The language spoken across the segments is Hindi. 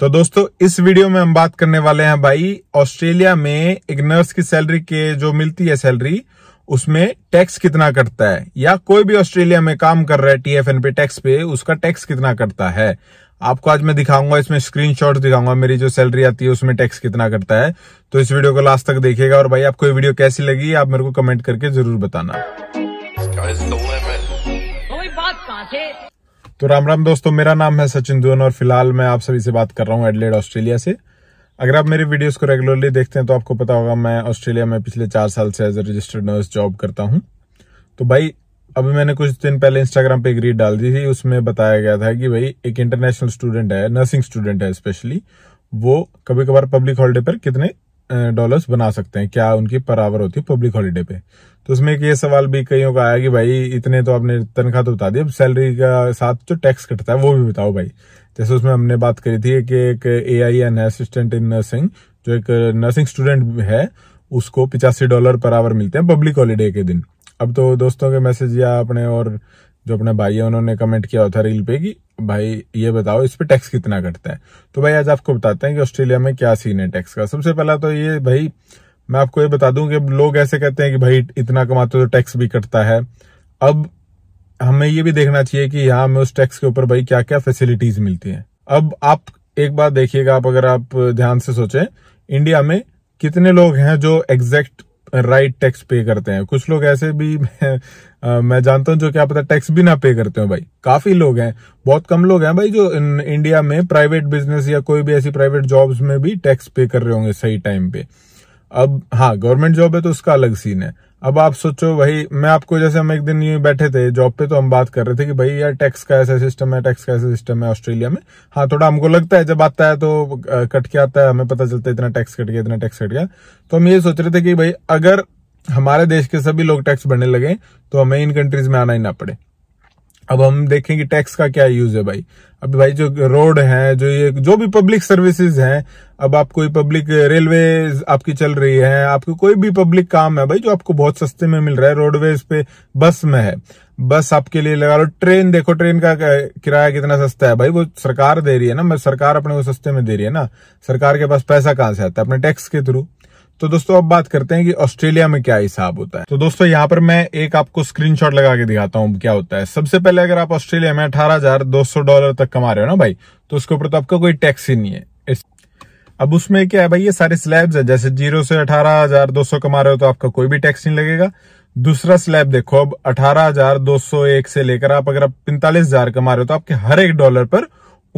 तो दोस्तों इस वीडियो में हम बात करने वाले हैं भाई ऑस्ट्रेलिया में एक नर्स की सैलरी के जो मिलती है सैलरी उसमें टैक्स कितना कटता है या कोई भी ऑस्ट्रेलिया में काम कर रहा है टीएफएन पे टैक्स पे उसका टैक्स कितना कटता है आपको आज मैं दिखाऊंगा इसमें स्क्रीनशॉट दिखाऊंगा मेरी जो सैलरी आती है उसमें टैक्स कितना कटता है तो इस वीडियो को लास्ट तक देखिएगा और भाई आपको ये वीडियो कैसी लगी आप मेरे को कमेंट करके जरूर बताना तो राम राम दोस्तों मेरा नाम है सचिन दुअन और फिलहाल मैं आप सभी से बात कर रहा हूँ एडलेड ऑस्ट्रेलिया से अगर आप मेरे वीडियोस को रेगुलरली देखते हैं तो आपको पता होगा मैं ऑस्ट्रेलिया में पिछले चार साल से as a registered nurse job करता हूँ तो भाई अभी मैंने कुछ दिन पहले इंस्टाग्राम पे एक रीड डाल दी थी उसमें बताया गया था कि भाई एक इंटरनेशनल स्टूडेंट है नर्सिंग स्टूडेंट है स्पेशली वो कभी कभार पब्लिक हॉलीडे पर कितने डॉलर्स बना सकते हैं क्या उनकी बराबर होती है पब्लिक हॉलीडे पे तो उसमें एक ये सवाल भी कईयों का आया कि भाई इतने तो आपने तनख्वाह तो बता दी अब सैलरी का साथ जो तो टैक्स कटता है वो भी बताओ भाई जैसे उसमें हमने बात करी थी कि एक A I N assistant in nursing जो एक नर्सिंग स्टूडेंट है उसको पिचासी डॉलर पर आवर मिलते हैं पब्लिक हॉलीडे के दिन अब तो दोस्तों के मैसेज या अपने और जो अपने भाई है उन्होंने कमेंट किया था रील पे कि भाई ये बताओ इस पर टैक्स कितना कटता है तो भाई आज आपको बताते हैं कि ऑस्ट्रेलिया में क्या सीन है टैक्स का सबसे पहला तो ये भाई मैं आपको ये बता दूं कि लोग ऐसे कहते हैं कि भाई इतना कमाते तो टैक्स भी कटता है अब हमें ये भी देखना चाहिए कि यहाँ हमें उस टैक्स के ऊपर भाई क्या क्या फैसिलिटीज मिलती हैं अब आप एक बात देखिएगा आप अगर आप ध्यान से सोचें इंडिया में कितने लोग हैं जो एग्जैक्ट राइट टैक्स पे करते हैं कुछ लोग ऐसे भी मैं, आ, मैं जानता हूं जो क्या पता टैक्स भी ना पे करते हो भाई काफी लोग हैं बहुत कम लोग हैं भाई जो इन, इंडिया में प्राइवेट बिजनेस या कोई भी ऐसी प्राइवेट जॉब्स में भी टैक्स पे कर रहे होंगे सही टाइम पे अब हाँ गवर्नमेंट जॉब है तो उसका अलग सीन है अब आप सोचो भाई मैं आपको जैसे हम एक दिन ये बैठे थे जॉब पे तो हम बात कर रहे थे कि भाई यार टैक्स का ऐसा सिस्टम है टैक्स का ऐसा सिस्टम है ऑस्ट्रेलिया में हाँ थोड़ा हमको लगता है जब आता है तो कट के आता है हमें पता चलता है इतना टैक्स कट गया इतना टैक्स कट गया तो हम ये सोच रहे थे कि भाई अगर हमारे देश के सभी लोग टैक्स भरने लगे तो हमें इन कंट्रीज में आना ही ना पड़े अब हम देखें कि टैक्स का क्या यूज है भाई अब भाई जो रोड है जो ये जो भी पब्लिक सर्विसेज हैं अब आप कोई पब्लिक रेलवे आपकी चल रही है आपको कोई भी पब्लिक काम है भाई जो आपको बहुत सस्ते में मिल रहा है रोडवेज पे बस में है बस आपके लिए लगा लो ट्रेन देखो ट्रेन का किराया कितना सस्ता है भाई वो सरकार दे रही है ना सरकार अपने को सस्ते में दे रही है ना सरकार के पास पैसा कहां से आता है अपने टैक्स के थ्रू तो दोस्तों अब बात करते हैं कि ऑस्ट्रेलिया में क्या हिसाब होता है तो दोस्तों यहाँ पर मैं एक आपको स्क्रीनशॉट लगा के दिखाता हूँ क्या होता है सबसे पहले अगर आप ऑस्ट्रेलिया में अठारह डॉलर तक कमा रहे हो ना भाई तो उसके ऊपर तो आपका कोई टैक्स ही नहीं है अब उसमें क्या है भाई ये सारे स्लैब्स है जैसे जीरो से अठारह हजार दो सौ कमा रहे हो तो आपका कोई भी टैक्स नहीं लगेगा दूसरा स्लैब देखो अब अठारह हजार दो सौ एक से लेकर आप अगर आप पैंतालीस हजार कमा रहे हो तो आपके हर एक डॉलर पर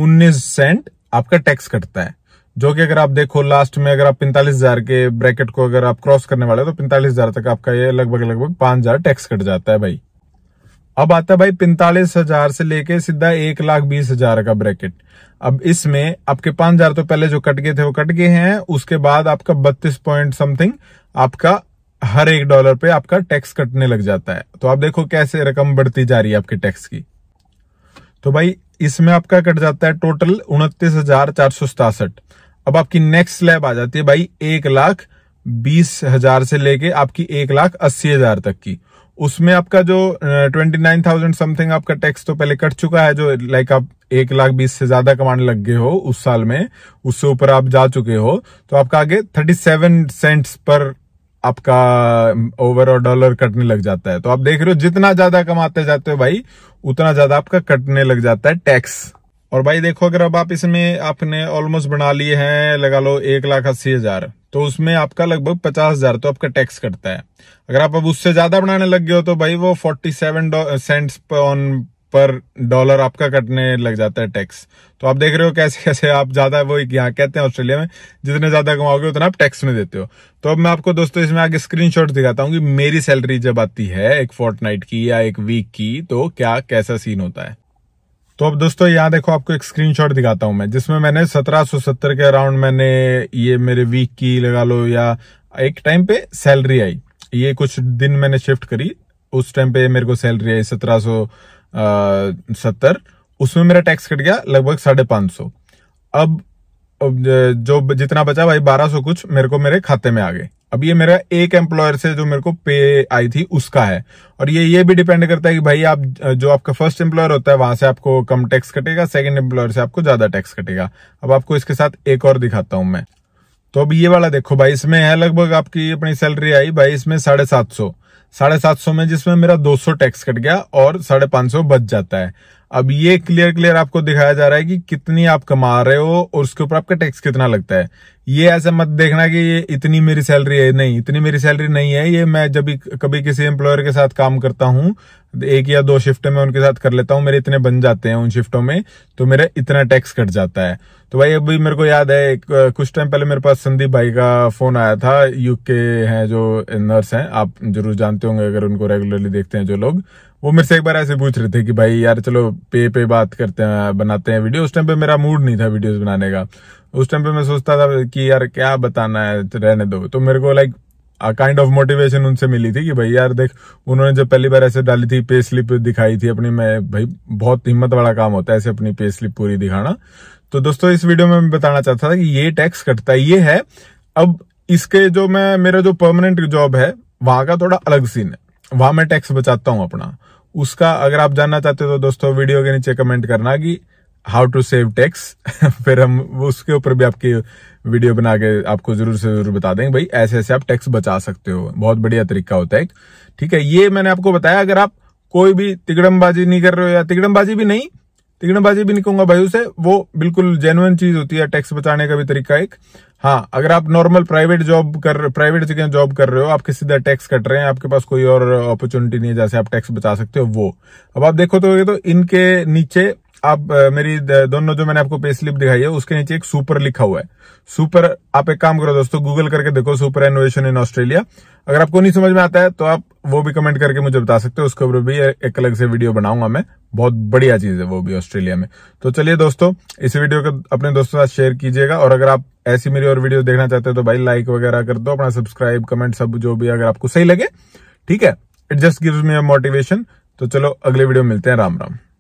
उन्नीस सेंट आपका टैक्स कटता है जो कि अगर आप देखो लास्ट में अगर आप पैंतालीस हजार के ब्रैकेट को अगर आप क्रॉस करने वाले तो पैंतालीस हजार तक आपका ये लगभग लगभग पांच हजार टैक्स कट जाता है भाई अब आता है भाई पैंतालीस हजार से लेके सीधा एक लाख बीस हजार का ब्रैकेट अब इसमें आपके पांच हजार तो पहले जो कट गए थे वो कट गए हैं उसके बाद आपका बत्तीस पॉइंट समथिंग आपका हर एक डॉलर पे आपका टैक्स कटने लग जाता है तो आप देखो कैसे रकम बढ़ती जा रही है आपके टैक्स की तो भाई इसमें आपका कट जाता है टोटल उनतीस हजार चार सौ सतासठ अब आपकी नेक्स्ट स्लैब आ जाती है भाई एक लाख बीस हजार से लेके आपकी एक लाख अस्सी हजार तक की उसमें आपका जो ट्वेंटी नाइन थाउजेंड समथिंग आपका टैक्स तो पहले कट चुका है जो लाइक आप एक लाख बीस से ज्यादा कमाने लग गए हो उस साल में उससे ऊपर आप जा चुके हो तो आपका आगे थर्टी सेवन सेंट्स पर आपका ओवरऑल डॉलर कटने लग जाता है तो आप देख रहे हो जितना ज्यादा कमाते जाते हो भाई उतना ज्यादा आपका कटने लग जाता है टैक्स और भाई देखो अगर अब आप इसमें आपने ऑलमोस्ट बना लिए हैं लगा लो एक लाख अस्सी हजार तो उसमें आपका लगभग पचास हजार तो आपका टैक्स कटता है अगर आप अब उससे ज्यादा बनाने लग गए हो तो भाई वो फोर्टी सेवन सेंट्स ऑन पर डॉलर आपका कटने लग जाता है टैक्स तो आप देख रहे हो कैसे कैसे आप ज्यादा वो यहाँ कहते हैं ऑस्ट्रेलिया में जितने ज्यादा कमाओगे उतना आप टैक्स में देते हो तो अब मैं आपको दोस्तों इसमें आगे स्क्रीनशॉट दिखाता हूँ कि मेरी सैलरी जब आती है एक फोर्टनाइट की या एक वीक की तो क्या कैसा सीन होता है तो अब दोस्तों यहाँ देखो आपको एक स्क्रीनशॉट दिखाता हूँ मैं जिसमें मैंने 1770 के अराउंड मैंने ये मेरे वीक की लगा लो या एक टाइम पे सैलरी आई ये कुछ दिन मैंने शिफ्ट करी उस टाइम पे मेरे को सैलरी आई सत्रह सत्तर उसमें मेरा टैक्स कट गया लगभग साढ़े पांच सौ अब जो जितना बचा भाई बारह सौ कुछ मेरे को मेरे खाते में आ गए अब ये मेरा एक एम्प्लॉयर से जो मेरे को पे आई थी उसका है और ये ये भी डिपेंड करता है कि भाई आप जो आपका फर्स्ट एम्प्लॉयर होता है वहां से आपको कम टैक्स कटेगा सेकंड एम्प्लॉयर से आपको ज्यादा टैक्स कटेगा अब आपको इसके साथ एक और दिखाता हूं मैं तो अब ये वाला देखो भाई इसमें है लगभग आपकी अपनी सैलरी आई भाई इसमें साढ़े सात सौ साढ़े सात सौ में जिसमें मेरा दो सौ टैक्स कट गया और साढ़े पांच सौ बच जाता है अब ये क्लियर क्लियर आपको दिखाया जा रहा है कि कितनी आप कमा रहे हो और उसके ऊपर आपका टैक्स कितना लगता है ये ऐसा मत देखना कि ये इतनी मेरी सैलरी है नहीं इतनी मेरी सैलरी नहीं है ये मैं जब कभी किसी एम्प्लॉयर के साथ काम करता हूँ एक या दो शिफ्ट में उनके साथ कर लेता हूँ मेरे इतने बन जाते हैं उन शिफ्टों में तो मेरा इतना टैक्स कट जाता है तो भाई अभी मेरे को याद है कुछ टाइम पहले मेरे पास संदीप भाई का फोन आया था यूके है जो नर्स है आप जरूर जानते होंगे अगर उनको रेगुलरली देखते हैं जो लोग वो मेरे से एक बार ऐसे पूछ रहे थे कि भाई यार चलो पे पे बात करते हैं बनाते हैं वीडियो उस टाइम पे मेरा मूड नहीं था वीडियोस बनाने का उस टाइम पे मैं सोचता था कि यार क्या बताना है रहने दो तो मेरे को लाइक काइंड ऑफ मोटिवेशन उनसे मिली थी कि भाई यार देख उन्होंने जब पहली बार ऐसे डाली थी पे स्लिप दिखाई थी अपनी मैं भाई बहुत हिम्मत वाला काम होता है ऐसे अपनी पे स्लिप पूरी दिखाना तो दोस्तों इस वीडियो में मैं बताना चाहता था कि ये टैक्स कटता है ये है अब इसके जो मैं मेरा जो परमानेंट जॉब है वहां का थोड़ा अलग सीन है वहां मैं टैक्स बचाता हूं अपना उसका अगर आप जानना चाहते हो तो दोस्तों वीडियो के नीचे कमेंट करना कि हाउ टू सेव टैक्स फिर हम उसके ऊपर भी आपकी वीडियो बना के आपको जरूर से जरूर बता देंगे भाई ऐसे ऐसे आप टैक्स बचा सकते हो बहुत बढ़िया तरीका होता है ठीक है ये मैंने आपको बताया अगर आप कोई भी तिगड़मबाजी नहीं कर रहे हो या तिगड़मबाजी भी नहीं तिगड़मबाजी भी नहीं कहूंगा भाई उसे वो बिल्कुल जेनुअन चीज होती है टैक्स बचाने का भी तरीका एक हाँ अगर आप नॉर्मल प्राइवेट जॉब कर प्राइवेट जगह जॉब कर रहे हो आपके सीधा टैक्स कट रहे हैं आपके पास कोई और अपॉर्चुनिटी नहीं है जैसे आप टैक्स बचा सकते हो वो अब आप देखो तो ये तो इनके नीचे आप मेरी दोनों जो मैंने आपको पे स्लिप दिखाई है उसके नीचे एक सुपर लिखा हुआ है सुपर आप एक काम करो दोस्तों गूगल करके देखो सुपर इनोवेशन इन ऑस्ट्रेलिया अगर आपको नहीं समझ में आता है तो आप वो भी कमेंट करके मुझे बता सकते हो उसके ऊपर भी एक अलग से वीडियो बनाऊंगा मैं बहुत बढ़िया चीज है वो भी ऑस्ट्रेलिया में तो चलिए दोस्तों इस वीडियो को अपने दोस्तों के साथ शेयर कीजिएगा और अगर आप ऐसी मेरी और वीडियो देखना चाहते हो तो भाई लाइक वगैरह कर दो अपना सब्सक्राइब कमेंट सब जो भी अगर आपको सही लगे ठीक है it just gives me a motivation तो चलो अगले वीडियो मिलते हैं राम राम